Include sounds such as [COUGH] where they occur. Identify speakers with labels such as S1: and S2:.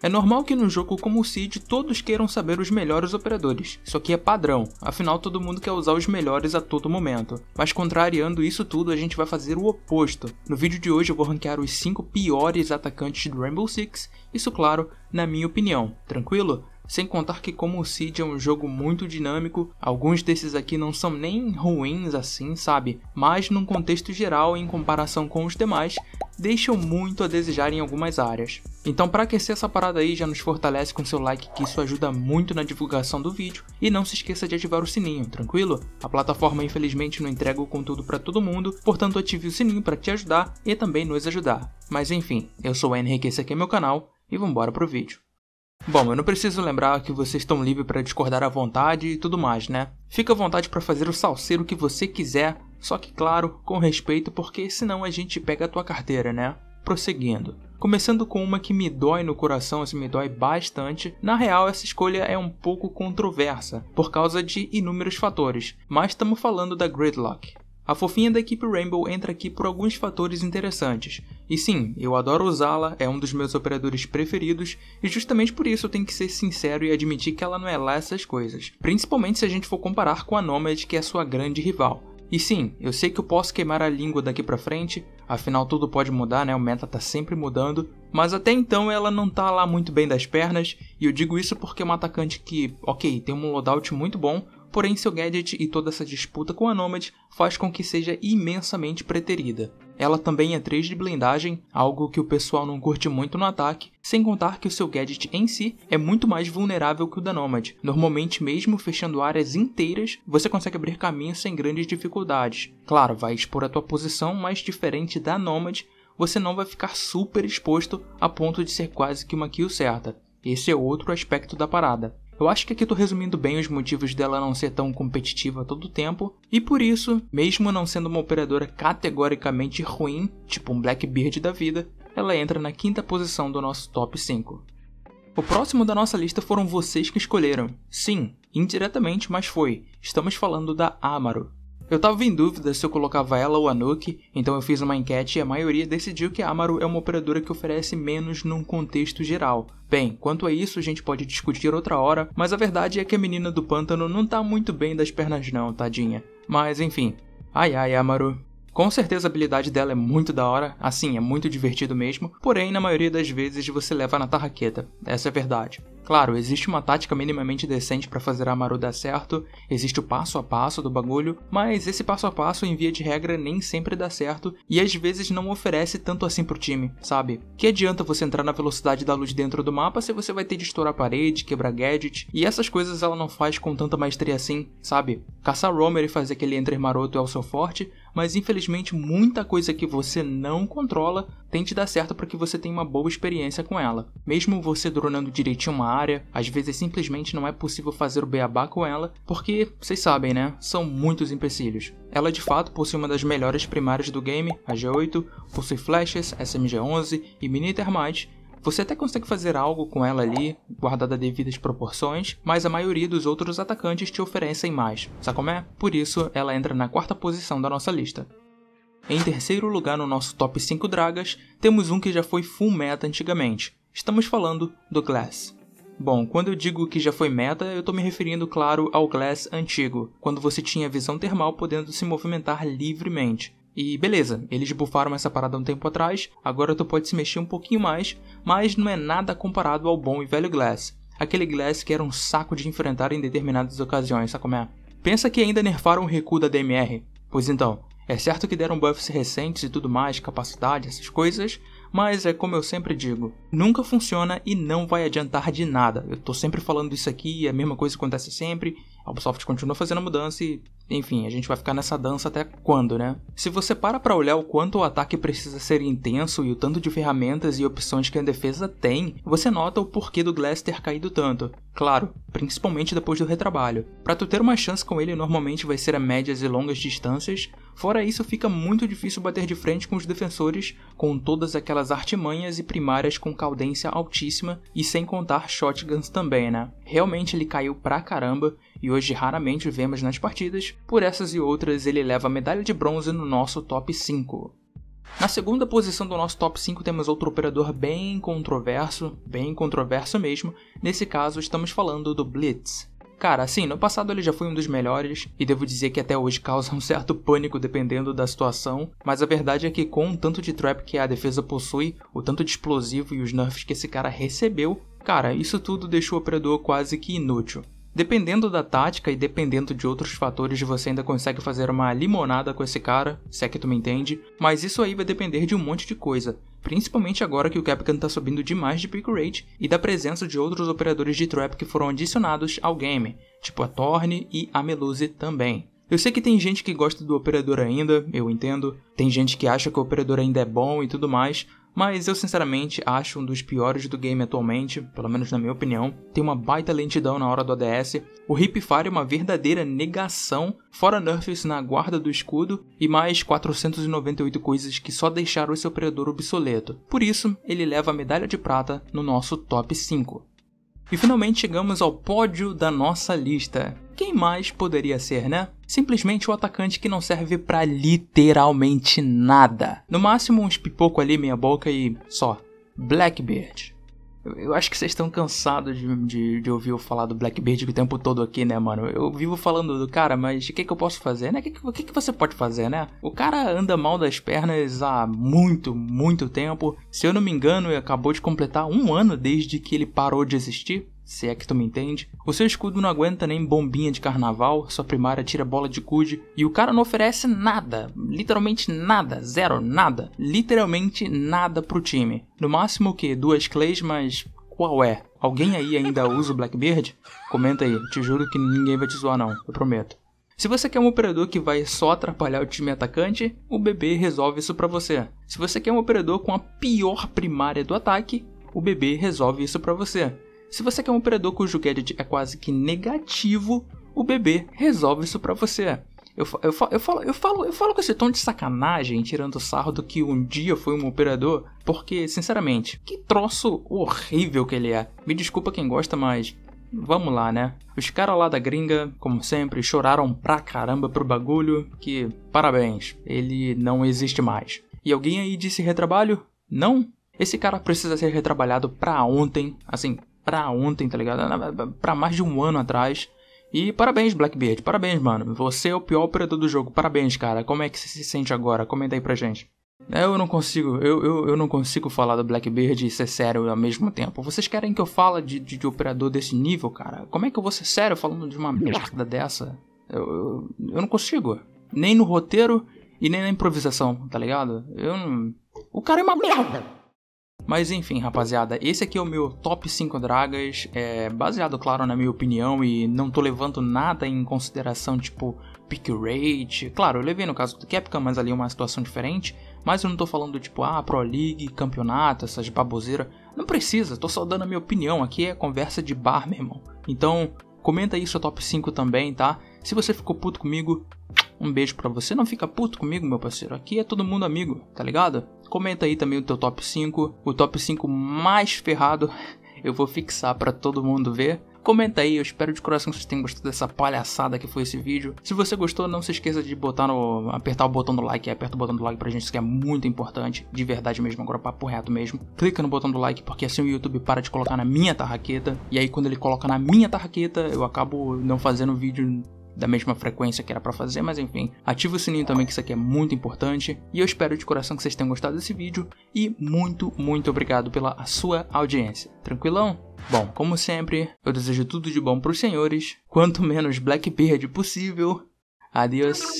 S1: É normal que num jogo como o Cid todos queiram saber os melhores operadores, isso aqui é padrão, afinal todo mundo quer usar os melhores a todo momento. Mas contrariando isso tudo, a gente vai fazer o oposto. No vídeo de hoje eu vou ranquear os 5 piores atacantes do Rainbow Six, isso claro, na minha opinião, tranquilo? Sem contar que, como o Cid é um jogo muito dinâmico, alguns desses aqui não são nem ruins assim, sabe? Mas, num contexto geral, em comparação com os demais, deixam muito a desejar em algumas áreas. Então, para aquecer essa parada aí, já nos fortalece com seu like, que isso ajuda muito na divulgação do vídeo. E não se esqueça de ativar o sininho, tranquilo? A plataforma infelizmente não entrega o conteúdo para todo mundo, portanto ative o sininho para te ajudar e também nos ajudar. Mas enfim, eu sou o Henrique, esse aqui é meu canal e vambora pro vídeo. Bom, eu não preciso lembrar que vocês estão livres para discordar à vontade e tudo mais, né? Fica à vontade para fazer o salseiro que você quiser, só que claro, com respeito, porque senão a gente pega a tua carteira, né? Prosseguindo. Começando com uma que me dói no coração, assim, me dói bastante, na real essa escolha é um pouco controversa, por causa de inúmeros fatores, mas estamos falando da Gridlock. A fofinha da equipe Rainbow entra aqui por alguns fatores interessantes, e sim, eu adoro usá-la, é um dos meus operadores preferidos, e justamente por isso eu tenho que ser sincero e admitir que ela não é lá essas coisas, principalmente se a gente for comparar com a Nomad, que é sua grande rival. E sim, eu sei que eu posso queimar a língua daqui para frente, afinal tudo pode mudar, né? O meta tá sempre mudando, mas até então ela não tá lá muito bem das pernas, e eu digo isso porque é uma atacante que, OK, tem um loadout muito bom, porém seu gadget e toda essa disputa com a Nomad faz com que seja imensamente preterida. Ela também é 3 de blindagem, algo que o pessoal não curte muito no ataque, sem contar que o seu gadget em si é muito mais vulnerável que o da Nomad. Normalmente, mesmo fechando áreas inteiras, você consegue abrir caminho sem grandes dificuldades. Claro, vai expor a tua posição, mas diferente da Nomad, você não vai ficar super exposto a ponto de ser quase que uma kill certa. Esse é outro aspecto da parada. Eu acho que aqui tô resumindo bem os motivos dela não ser tão competitiva todo o tempo, e por isso, mesmo não sendo uma operadora categoricamente ruim, tipo um Blackbeard da vida, ela entra na quinta posição do nosso top 5. O próximo da nossa lista foram vocês que escolheram. Sim, indiretamente, mas foi. Estamos falando da Amaro, eu tava em dúvida se eu colocava ela ou a Nuke, então eu fiz uma enquete e a maioria decidiu que a Amaru é uma operadora que oferece menos num contexto geral. Bem, quanto a isso a gente pode discutir outra hora, mas a verdade é que a menina do pântano não tá muito bem das pernas não, tadinha. Mas enfim. Ai ai, Amaru. Com certeza a habilidade dela é muito da hora, assim, é muito divertido mesmo, porém na maioria das vezes você leva na tarraqueta, essa é verdade. Claro, existe uma tática minimamente decente para fazer a Amaru dar certo, existe o passo a passo do bagulho, mas esse passo a passo em via de regra nem sempre dá certo e às vezes não oferece tanto assim pro time, sabe? Que adianta você entrar na velocidade da luz dentro do mapa se você vai ter de estourar a parede, quebrar gadget e essas coisas ela não faz com tanta maestria assim, sabe? Caçar Romer e fazer aquele enter maroto é o seu forte, mas infelizmente muita coisa que você não controla tente dar certo para que você tenha uma boa experiência com ela. Mesmo você dronando direitinho uma área, às vezes simplesmente não é possível fazer o beabá com ela, porque, vocês sabem, né? São muitos empecilhos. Ela de fato possui uma das melhores primárias do game, a G8, possui flashes, SMG11 e mini termites, você até consegue fazer algo com ela ali, guardada devidas proporções, mas a maioria dos outros atacantes te oferecem mais, sabe como é? Por isso, ela entra na quarta posição da nossa lista. Em terceiro lugar no nosso top 5 dragas, temos um que já foi full meta antigamente. Estamos falando do Glass. Bom, quando eu digo que já foi meta, eu estou me referindo, claro, ao Glass antigo, quando você tinha visão termal podendo se movimentar livremente. E beleza, eles bufaram essa parada um tempo atrás, agora tu pode se mexer um pouquinho mais, mas não é nada comparado ao bom e velho Glass. Aquele Glass que era um saco de enfrentar em determinadas ocasiões, sabe como é? Pensa que ainda nerfaram o recuo da DMR. Pois então, é certo que deram buffs recentes e tudo mais, capacidade, essas coisas, mas é como eu sempre digo, nunca funciona e não vai adiantar de nada. Eu tô sempre falando isso aqui, é a mesma coisa acontece sempre, a Ubisoft continua fazendo a mudança e enfim, a gente vai ficar nessa dança até quando, né? Se você para para olhar o quanto o ataque precisa ser intenso e o tanto de ferramentas e opções que a defesa tem, você nota o porquê do Glass ter caído tanto. Claro, principalmente depois do retrabalho. Para tu ter uma chance com ele, normalmente vai ser a médias e longas distâncias. Fora isso, fica muito difícil bater de frente com os defensores, com todas aquelas artimanhas e primárias com caudência altíssima e sem contar shotguns também, né? Realmente ele caiu pra caramba e hoje raramente vemos nas partidas, por essas e outras ele leva a medalha de bronze no nosso top 5. Na segunda posição do nosso top 5 temos outro operador bem controverso, bem controverso mesmo, nesse caso estamos falando do Blitz. Cara, assim, no passado ele já foi um dos melhores, e devo dizer que até hoje causa um certo pânico dependendo da situação, mas a verdade é que com o tanto de trap que a defesa possui, o tanto de explosivo e os nerfs que esse cara recebeu, cara, isso tudo deixou o operador quase que inútil. Dependendo da tática e dependendo de outros fatores, você ainda consegue fazer uma limonada com esse cara, se é que tu me entende, mas isso aí vai depender de um monte de coisa, principalmente agora que o Capcan está subindo demais de pick rate e da presença de outros operadores de trap que foram adicionados ao game, tipo a Thorne e a Meluze também. Eu sei que tem gente que gosta do operador ainda, eu entendo, tem gente que acha que o operador ainda é bom e tudo mais, mas eu sinceramente acho um dos piores do game atualmente, pelo menos na minha opinião. Tem uma baita lentidão na hora do ADS, o Hipfire é uma verdadeira negação, fora nerfs na guarda do escudo e mais 498 coisas que só deixaram esse operador obsoleto. Por isso, ele leva a medalha de prata no nosso top 5. E finalmente chegamos ao pódio da nossa lista. Quem mais poderia ser, né? Simplesmente o atacante que não serve para literalmente nada. No máximo uns pipoco ali, meia boca e só. Blackbeard. Eu acho que vocês estão cansados de, de, de, ouvir eu falar do Blackbeard o tempo todo aqui, né, mano? Eu vivo falando do cara, mas o que, que eu posso fazer, né? O que, que, que, você pode fazer, né? O cara anda mal das pernas há muito, muito tempo. Se eu não me engano, ele acabou de completar um ano desde que ele parou de existir se é que tu me entende. O seu escudo não aguenta nem bombinha de carnaval, sua primária tira bola de cude e o cara não oferece nada, literalmente nada, zero, nada, literalmente nada pro time. No máximo o que? Duas clays, mas qual é? Alguém aí ainda [LAUGHS] usa o Blackbeard? Comenta aí, te juro que ninguém vai te zoar não, eu prometo. Se você quer um operador que vai só atrapalhar o time atacante, o BB resolve isso para você. Se você quer um operador com a pior primária do ataque, o BB resolve isso para você. Se você quer é um operador cujo gadget é quase que negativo, o bebê resolve isso para você. Eu, eu, eu, falo, eu, falo, eu falo com esse tom de sacanagem, tirando sarro do que um dia foi um operador, porque, sinceramente, que troço horrível que ele é. Me desculpa quem gosta, mas vamos lá, né? Os caras lá da gringa, como sempre, choraram pra caramba pro bagulho, que parabéns, ele não existe mais. E alguém aí disse retrabalho? Não? Esse cara precisa ser retrabalhado pra ontem, assim, pra ontem, tá ligado? Pra mais de um ano atrás. E parabéns, Blackbeard, parabéns, mano. Você é o pior operador do jogo, parabéns, cara. Como é que você se sente agora? Comenta aí pra gente. Eu não consigo, eu, eu, eu não consigo falar do Blackbeard e ser sério ao mesmo tempo. Vocês querem que eu fale de, de, de operador desse nível, cara? Como é que eu vou ser sério falando de uma merda dessa? Eu, eu, eu, não consigo. Nem no roteiro e nem na improvisação, tá ligado? Eu não... O cara é uma merda! Mas enfim, rapaziada, esse aqui é o meu top 5 dragas, é baseado, claro, na minha opinião e não tô levando nada em consideração, tipo, pick rate. Claro, eu levei no caso do Capcom, mas ali é uma situação diferente. Mas eu não tô falando, tipo, ah, Pro League, campeonato, essas baboseiras. Não precisa, tô só dando a minha opinião, aqui é conversa de bar, meu irmão. Então, comenta aí seu top 5 também, tá? Se você ficou puto comigo, um beijo pra você. Não fica puto comigo, meu parceiro. Aqui é todo mundo amigo, tá ligado? Comenta aí também o teu top 5, o top 5 mais ferrado. [LAUGHS] Eu vou fixar para todo mundo ver. Comenta aí, eu espero de coração que vocês tenham gostado dessa palhaçada que foi esse vídeo. Se você gostou, não se esqueça de botar no. apertar o botão do like, aperta o botão do like pra gente, isso que é muito importante, de verdade mesmo, agora papo reto mesmo. Clica no botão do like, porque assim o YouTube para de colocar na minha tarraqueta. E aí quando ele coloca na minha tarraqueta, eu acabo não fazendo vídeo da mesma frequência que era para fazer, mas enfim, ativa o sininho também que isso aqui é muito importante. E eu espero de coração que vocês tenham gostado desse vídeo e muito, muito obrigado pela sua audiência. Tranquilão? Bom, como sempre, eu desejo tudo de bom para os senhores, quanto menos Blackbeard possível. Adeus.